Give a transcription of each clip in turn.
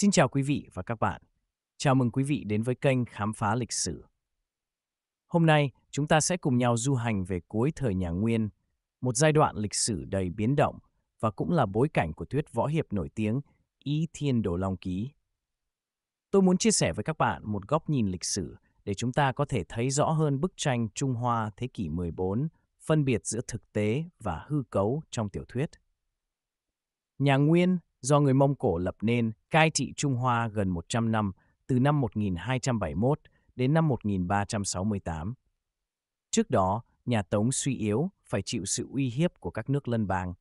Xin chào quý vị và các bạn. Chào mừng quý vị đến với kênh Khám phá lịch sử. Hôm nay, chúng ta sẽ cùng nhau du hành về cuối thời nhà Nguyên, một giai đoạn lịch sử đầy biến động và cũng là bối cảnh của thuyết võ hiệp nổi tiếng Ý Thiên Đồ Long Ký. Tôi muốn chia sẻ với các bạn một góc nhìn lịch sử để chúng ta có thể thấy rõ hơn bức tranh Trung Hoa thế kỷ 14, phân biệt giữa thực tế và hư cấu trong tiểu thuyết. Nhà Nguyên do người Mông Cổ lập nên, cai trị Trung Hoa gần 100 năm, từ năm 1271 đến năm 1368. Trước đó, nhà Tống suy yếu, phải chịu sự uy hiếp của các nước lân bang.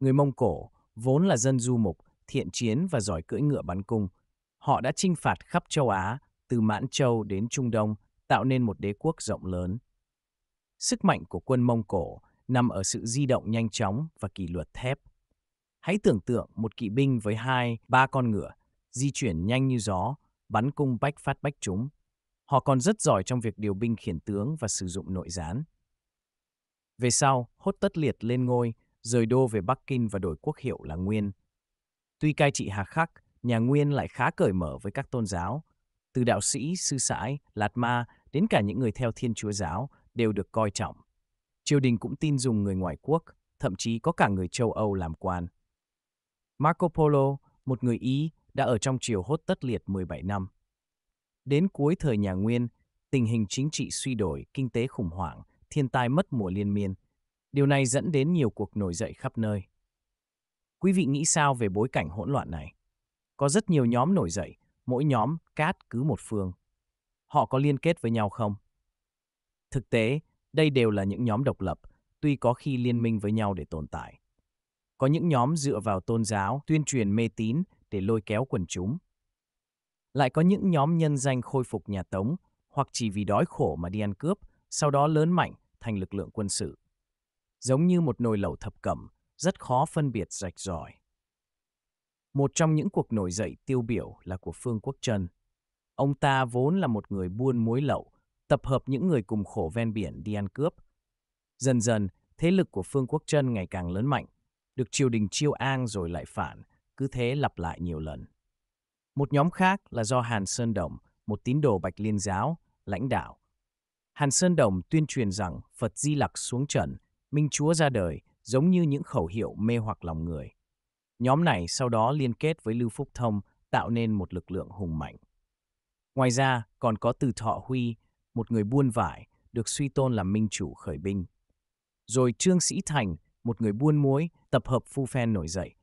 Người Mông Cổ, vốn là dân du mục, thiện chiến và giỏi cưỡi ngựa bắn cung. Họ đã chinh phạt khắp châu Á, từ Mãn Châu đến Trung Đông, tạo nên một đế quốc rộng lớn. Sức mạnh của quân Mông Cổ nằm ở sự di động nhanh chóng và kỷ luật thép – Hãy tưởng tượng một kỵ binh với hai, ba con ngựa, di chuyển nhanh như gió, bắn cung bách phát bách chúng. Họ còn rất giỏi trong việc điều binh khiển tướng và sử dụng nội gián. Về sau, hốt tất liệt lên ngôi, rời đô về Bắc Kinh và đổi quốc hiệu là Nguyên. Tuy cai trị hà khắc, nhà Nguyên lại khá cởi mở với các tôn giáo. Từ đạo sĩ, sư sãi, lạt ma đến cả những người theo thiên chúa giáo đều được coi trọng. Triều đình cũng tin dùng người ngoại quốc, thậm chí có cả người châu Âu làm quan. Marco Polo, một người Ý, đã ở trong triều hốt tất liệt 17 năm. Đến cuối thời nhà Nguyên, tình hình chính trị suy đổi, kinh tế khủng hoảng, thiên tai mất mùa liên miên. Điều này dẫn đến nhiều cuộc nổi dậy khắp nơi. Quý vị nghĩ sao về bối cảnh hỗn loạn này? Có rất nhiều nhóm nổi dậy, mỗi nhóm cát cứ một phương. Họ có liên kết với nhau không? Thực tế, đây đều là những nhóm độc lập, tuy có khi liên minh với nhau để tồn tại. Có những nhóm dựa vào tôn giáo, tuyên truyền mê tín để lôi kéo quần chúng. Lại có những nhóm nhân danh khôi phục nhà Tống hoặc chỉ vì đói khổ mà đi ăn cướp, sau đó lớn mạnh thành lực lượng quân sự. Giống như một nồi lẩu thập cẩm, rất khó phân biệt rạch ròi. Một trong những cuộc nổi dậy tiêu biểu là của Phương Quốc Trân. Ông ta vốn là một người buôn muối lậu, tập hợp những người cùng khổ ven biển đi ăn cướp. Dần dần, thế lực của Phương Quốc Trân ngày càng lớn mạnh, được triều đình chiêu an rồi lại phản, cứ thế lặp lại nhiều lần. Một nhóm khác là do Hàn Sơn Đồng, một tín đồ Bạch Liên giáo, lãnh đạo. Hàn Sơn Đồng tuyên truyền rằng Phật Di Lặc xuống trần, Minh Chúa ra đời, giống như những khẩu hiệu mê hoặc lòng người. Nhóm này sau đó liên kết với Lưu Phúc Thông tạo nên một lực lượng hùng mạnh. Ngoài ra, còn có Từ Thọ Huy, một người buôn vải, được suy tôn là minh chủ khởi binh. Rồi Trương Sĩ Thành, một người buôn muối, tập hợp phu phen nổi dậy.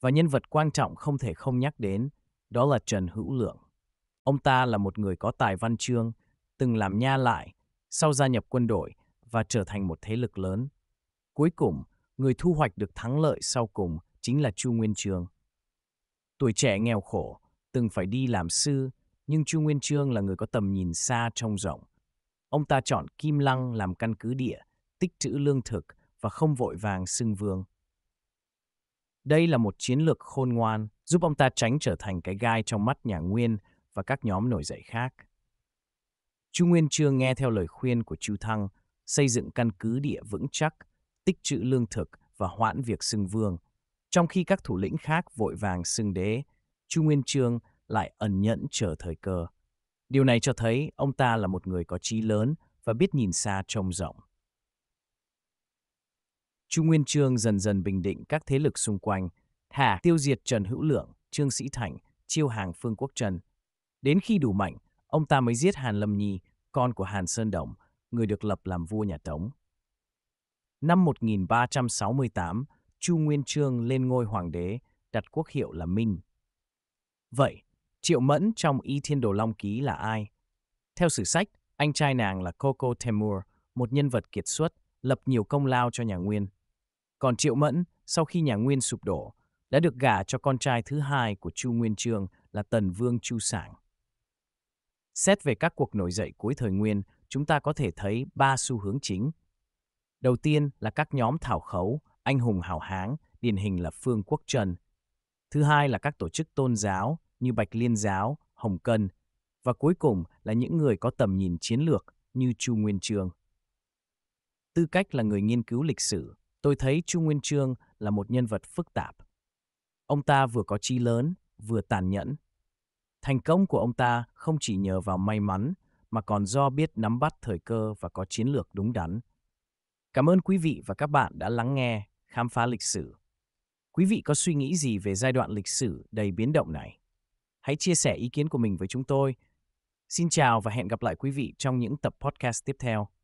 Và nhân vật quan trọng không thể không nhắc đến, đó là Trần Hữu Lượng. Ông ta là một người có tài văn chương, từng làm nha lại, sau gia nhập quân đội và trở thành một thế lực lớn. Cuối cùng, người thu hoạch được thắng lợi sau cùng chính là Chu Nguyên Chương Tuổi trẻ nghèo khổ, từng phải đi làm sư, nhưng Chu Nguyên Chương là người có tầm nhìn xa trông rộng. Ông ta chọn Kim Lăng làm căn cứ địa, tích trữ lương thực và không vội vàng xưng vương. Đây là một chiến lược khôn ngoan, giúp ông ta tránh trở thành cái gai trong mắt nhà Nguyên và các nhóm nổi dậy khác. Chu Nguyên Chương nghe theo lời khuyên của Chu Thăng, xây dựng căn cứ địa vững chắc, tích trữ lương thực và hoãn việc xưng vương. Trong khi các thủ lĩnh khác vội vàng xưng đế, Chu Nguyên Chương lại ẩn nhẫn chờ thời cơ. Điều này cho thấy ông ta là một người có trí lớn và biết nhìn xa trông rộng. Chu Nguyên Chương dần dần bình định các thế lực xung quanh, thả tiêu diệt Trần Hữu Lượng, Trương Sĩ Thành, chiêu hàng Phương Quốc Trần. Đến khi đủ mạnh, ông ta mới giết Hàn Lâm Nhi, con của Hàn Sơn Đồng, người được lập làm vua nhà Tống. Năm 1368, Chu Nguyên Chương lên ngôi hoàng đế, đặt quốc hiệu là Minh. Vậy, Triệu Mẫn trong Y Thiên Đồ Long Ký là ai? Theo sử sách, anh trai nàng là Coco Temur, một nhân vật kiệt xuất, lập nhiều công lao cho nhà Nguyên. Còn Triệu Mẫn, sau khi nhà Nguyên sụp đổ, đã được gả cho con trai thứ hai của Chu Nguyên Trương là Tần Vương Chu Sảng. Xét về các cuộc nổi dậy cuối thời Nguyên, chúng ta có thể thấy ba xu hướng chính. Đầu tiên là các nhóm thảo khấu, anh hùng hào háng, điển hình là Phương Quốc Trần. Thứ hai là các tổ chức tôn giáo như Bạch Liên Giáo, Hồng Cân. Và cuối cùng là những người có tầm nhìn chiến lược như Chu Nguyên Trương. Tư cách là người nghiên cứu lịch sử, Tôi thấy Chu Nguyên Chương là một nhân vật phức tạp. Ông ta vừa có trí lớn, vừa tàn nhẫn. Thành công của ông ta không chỉ nhờ vào may mắn, mà còn do biết nắm bắt thời cơ và có chiến lược đúng đắn. Cảm ơn quý vị và các bạn đã lắng nghe, khám phá lịch sử. Quý vị có suy nghĩ gì về giai đoạn lịch sử đầy biến động này? Hãy chia sẻ ý kiến của mình với chúng tôi. Xin chào và hẹn gặp lại quý vị trong những tập podcast tiếp theo.